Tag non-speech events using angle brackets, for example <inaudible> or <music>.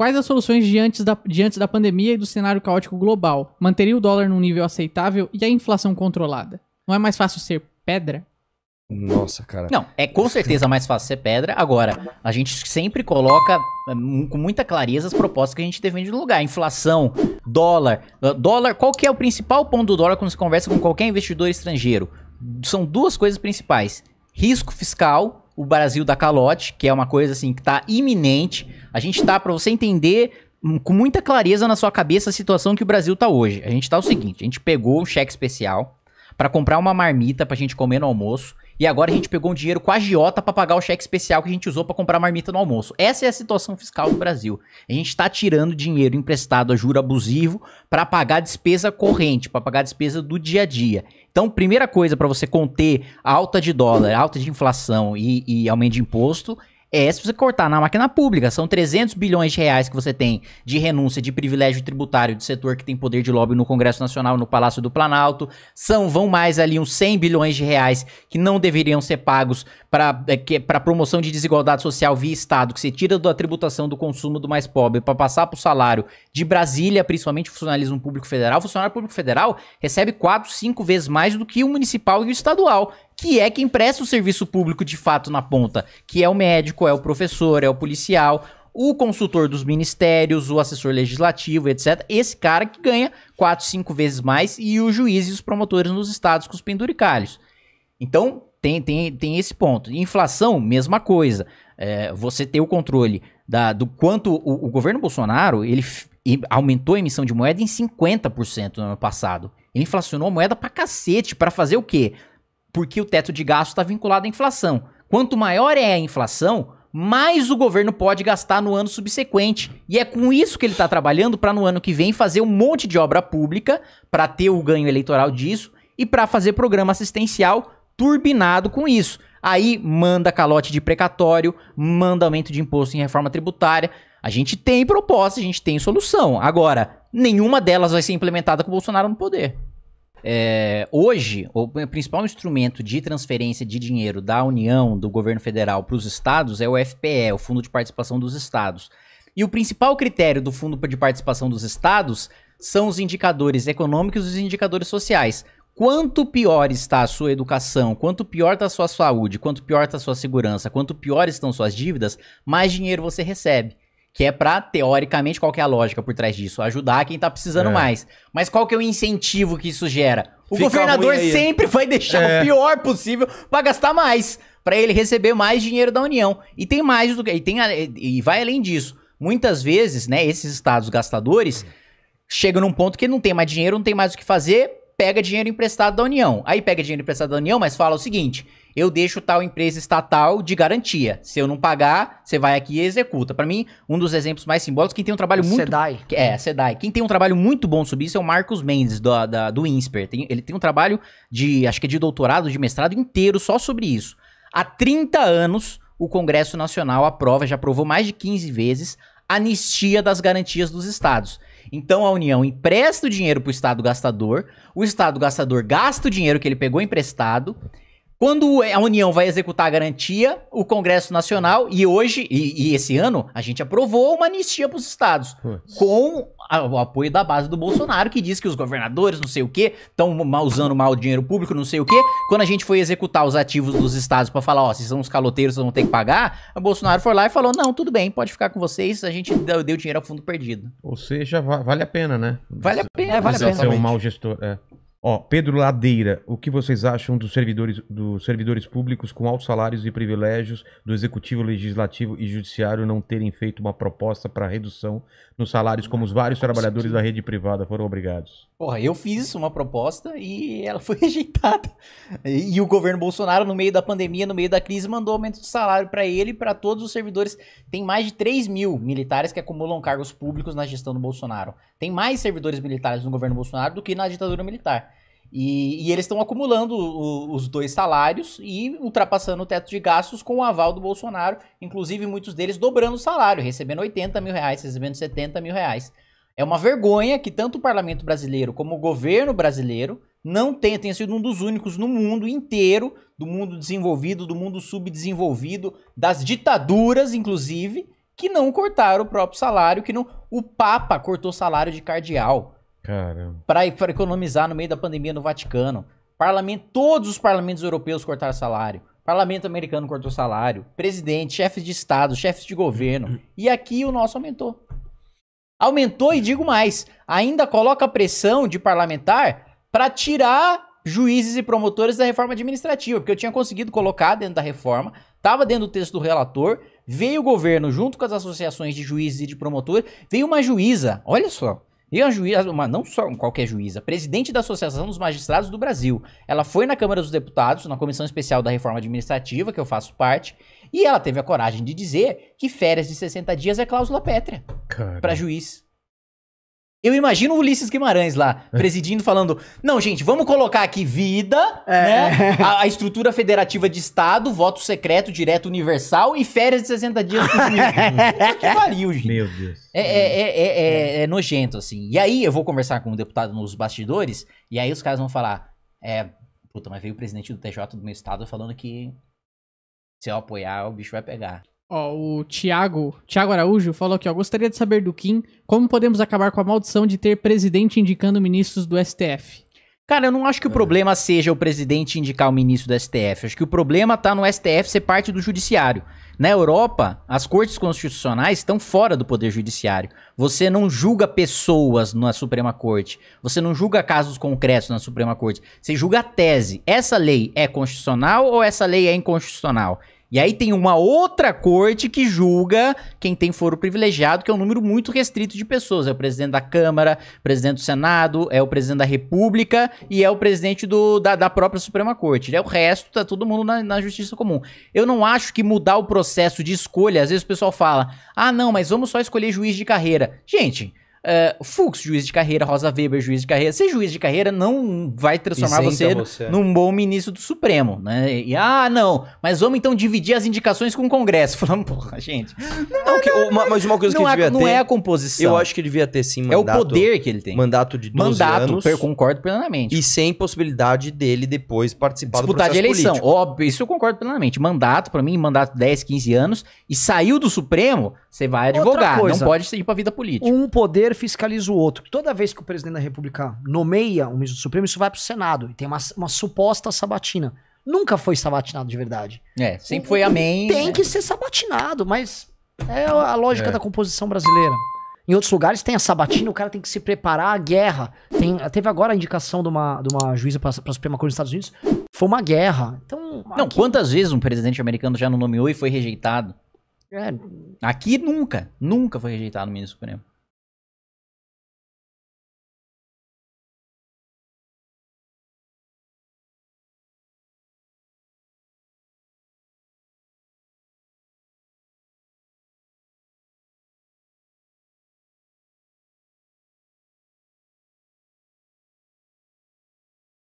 Quais as soluções diante da, diante da pandemia e do cenário caótico global? Manteria o dólar num nível aceitável e a inflação controlada? Não é mais fácil ser pedra? Nossa, cara. Não, é com certeza mais fácil ser pedra. Agora, a gente sempre coloca é, com muita clareza as propostas que a gente defende no lugar. Inflação, dólar. Ah, dólar, qual que é o principal ponto do dólar quando se conversa com qualquer investidor estrangeiro? São duas coisas principais. Risco fiscal o Brasil da calote, que é uma coisa assim que tá iminente. A gente tá, para você entender hum, com muita clareza na sua cabeça a situação que o Brasil tá hoje. A gente tá o seguinte, a gente pegou um cheque especial para comprar uma marmita pra gente comer no almoço e agora a gente pegou um dinheiro com a agiota pra pagar o cheque especial que a gente usou pra comprar marmita no almoço. Essa é a situação fiscal do Brasil. A gente tá tirando dinheiro emprestado a juro abusivo pra pagar a despesa corrente, pra pagar a despesa do dia a dia. Então, primeira coisa para você conter a alta de dólar, alta de inflação e, e aumento de imposto é se você cortar na máquina pública. São 300 bilhões de reais que você tem de renúncia de privilégio tributário do setor que tem poder de lobby no Congresso Nacional, no Palácio do Planalto. São, vão mais ali uns 100 bilhões de reais que não deveriam ser pagos para é, promoção de desigualdade social via Estado, que se tira da tributação do consumo do mais pobre para passar para o salário de Brasília, principalmente funcionalismo público federal. O funcionário público federal recebe 4, 5 vezes mais do que o municipal e o estadual que é quem presta o serviço público de fato na ponta, que é o médico, é o professor, é o policial, o consultor dos ministérios, o assessor legislativo, etc. Esse cara que ganha 4, 5 vezes mais e o juiz e os promotores nos estados com os penduricalhos. Então, tem, tem, tem esse ponto. Inflação, mesma coisa. É, você ter o controle da, do quanto o, o governo Bolsonaro ele aumentou a emissão de moeda em 50% no ano passado. Ele inflacionou a moeda pra cacete para fazer o quê? porque o teto de gasto está vinculado à inflação. Quanto maior é a inflação, mais o governo pode gastar no ano subsequente. E é com isso que ele está trabalhando para no ano que vem fazer um monte de obra pública para ter o ganho eleitoral disso e para fazer programa assistencial turbinado com isso. Aí manda calote de precatório, manda aumento de imposto em reforma tributária. A gente tem proposta, a gente tem solução. Agora, nenhuma delas vai ser implementada com o Bolsonaro no poder. É, hoje, o principal instrumento de transferência de dinheiro da União, do governo federal para os estados é o FPE, o Fundo de Participação dos Estados. E o principal critério do Fundo de Participação dos Estados são os indicadores econômicos e os indicadores sociais. Quanto pior está a sua educação, quanto pior está a sua saúde, quanto pior está a sua segurança, quanto pior estão suas dívidas, mais dinheiro você recebe que é para teoricamente qual que é a lógica por trás disso, ajudar quem tá precisando é. mais. Mas qual que é o incentivo que isso gera? O Fica governador sempre vai deixar é. o pior possível para gastar mais, para ele receber mais dinheiro da União. E tem mais do que e tem e vai além disso. Muitas vezes, né, esses estados gastadores uhum. chegam num ponto que não tem mais dinheiro, não tem mais o que fazer, pega dinheiro emprestado da União. Aí pega dinheiro emprestado da União, mas fala o seguinte: eu deixo tal empresa estatal de garantia. Se eu não pagar, você vai aqui e executa. Para mim, um dos exemplos mais simbólicos, quem tem um trabalho muito. SEDAI. É, SEDAI. Quem tem um trabalho muito bom sobre isso é o Marcos Mendes, do, da, do INSPER. Tem, ele tem um trabalho de, acho que é de doutorado, de mestrado inteiro só sobre isso. Há 30 anos, o Congresso Nacional aprova, já aprovou mais de 15 vezes, anistia das garantias dos estados. Então a União empresta o dinheiro para o Estado gastador, o Estado gastador gasta o dinheiro que ele pegou emprestado quando a União vai executar a garantia, o Congresso Nacional, e hoje, e, e esse ano, a gente aprovou uma anistia para os estados, com a, o apoio da base do Bolsonaro, que diz que os governadores, não sei o quê, estão usando mal o dinheiro público, não sei o quê. Quando a gente foi executar os ativos dos estados para falar, ó, vocês são os caloteiros, vocês vão ter que pagar, o Bolsonaro foi lá e falou, não, tudo bem, pode ficar com vocês, a gente deu, deu dinheiro ao fundo perdido. Ou seja, vale a pena, né? Vale a pena, é, vale a pena. Ser um mau gestor, é. Ó, Pedro Ladeira, o que vocês acham dos servidores, dos servidores públicos com altos salários e privilégios do Executivo, Legislativo e Judiciário não terem feito uma proposta para redução nos salários, como os vários trabalhadores da rede privada foram obrigados? Porra, eu fiz uma proposta e ela foi <laughs> rejeitada. E o governo Bolsonaro, no meio da pandemia, no meio da crise, mandou aumento de salário para ele e para todos os servidores. Tem mais de 3 mil militares que acumulam cargos públicos na gestão do Bolsonaro. Tem mais servidores militares no governo Bolsonaro do que na ditadura militar. E, e eles estão acumulando o, os dois salários e ultrapassando o teto de gastos com o aval do Bolsonaro, inclusive muitos deles dobrando o salário, recebendo 80 mil reais, recebendo 70 mil reais. É uma vergonha que tanto o parlamento brasileiro como o governo brasileiro não tenha, tenha sido um dos únicos no mundo inteiro, do mundo desenvolvido, do mundo subdesenvolvido, das ditaduras, inclusive, que não cortaram o próprio salário, que não. O Papa cortou salário de cardeal. Caramba. Para economizar no meio da pandemia no Vaticano. Parlamento, todos os parlamentos europeus cortaram salário. Parlamento americano cortou salário. Presidente, chefes de Estado, chefes de governo. E aqui o nosso aumentou. Aumentou e digo mais, ainda coloca pressão de parlamentar para tirar juízes e promotores da reforma administrativa, porque eu tinha conseguido colocar dentro da reforma, estava dentro do texto do relator, veio o governo junto com as associações de juízes e de promotores, veio uma juíza, olha só, e a juíza, uma, não só qualquer juíza, presidente da Associação dos Magistrados do Brasil. Ela foi na Câmara dos Deputados, na Comissão Especial da Reforma Administrativa, que eu faço parte, e ela teve a coragem de dizer que férias de 60 dias é cláusula pétrea. Cara. pra juiz. Eu imagino o Ulisses Guimarães lá, <laughs> presidindo, falando: não, gente, vamos colocar aqui vida, é. né? A, a, estrutura federativa de Estado, voto secreto, direto universal e férias de 60 dias por juiz. <laughs> que pariu, gente. Meu Deus. É é é, é, é, é, nojento, assim. E aí eu vou conversar com o um deputado nos bastidores, e aí os caras vão falar: é, puta, mas veio o presidente do TJ do meu Estado falando que se eu apoiar, o bicho vai pegar. Ó, o Tiago, Thiago Araújo falou aqui, ó, gostaria de saber do Kim como podemos acabar com a maldição de ter presidente indicando ministros do STF. Cara, eu não acho que o é. problema seja o presidente indicar o ministro do STF. Acho que o problema tá no STF ser parte do judiciário. Na Europa, as cortes constitucionais estão fora do poder judiciário. Você não julga pessoas na Suprema Corte. Você não julga casos concretos na Suprema Corte. Você julga a tese. Essa lei é constitucional ou essa lei é inconstitucional? E aí tem uma outra corte que julga quem tem foro privilegiado, que é um número muito restrito de pessoas. É o presidente da Câmara, presidente do Senado, é o presidente da República e é o presidente do, da, da própria Suprema Corte. É o resto, tá todo mundo na, na justiça comum. Eu não acho que mudar o processo de escolha, às vezes o pessoal fala: ah, não, mas vamos só escolher juiz de carreira. Gente. Uh, Fux, juiz de carreira, Rosa Weber, juiz de carreira. Ser juiz de carreira não vai transformar você, você, num bom ministro do Supremo, né? E, ah, não, mas vamos então dividir as indicações com o Congresso. <laughs> Falando, porra, gente. Não, não, que, não, mas uma coisa que ele devia é, ter. Não é a composição. Eu acho que ele devia ter sim mandato. É o poder que ele tem. Mandato de 12 mandato, anos. Mandato, concordo plenamente. E sem possibilidade dele depois participar Disputar do processo de eleição. Político. Óbvio, isso eu concordo plenamente. Mandato, para mim, mandato 10, 15 anos. E saiu do Supremo, você vai advogar. Não pode ir pra vida política. Um poder poder fiscaliza o outro. Toda vez que o presidente da República nomeia um ministro do Supremo, isso vai para o Senado e tem uma, uma suposta sabatina. Nunca foi sabatinado de verdade. É, sempre foi amém. Tem né? que ser sabatinado, mas é a lógica é. da composição brasileira. Em outros lugares tem a sabatina, o cara tem que se preparar à guerra. Tem, teve agora a indicação de uma, de uma juíza para a Suprema Corte dos Estados Unidos. Foi uma guerra. Então, não, aqui... quantas vezes um presidente americano já não nomeou e foi rejeitado? É. Aqui nunca, nunca foi rejeitado o ministro Supremo.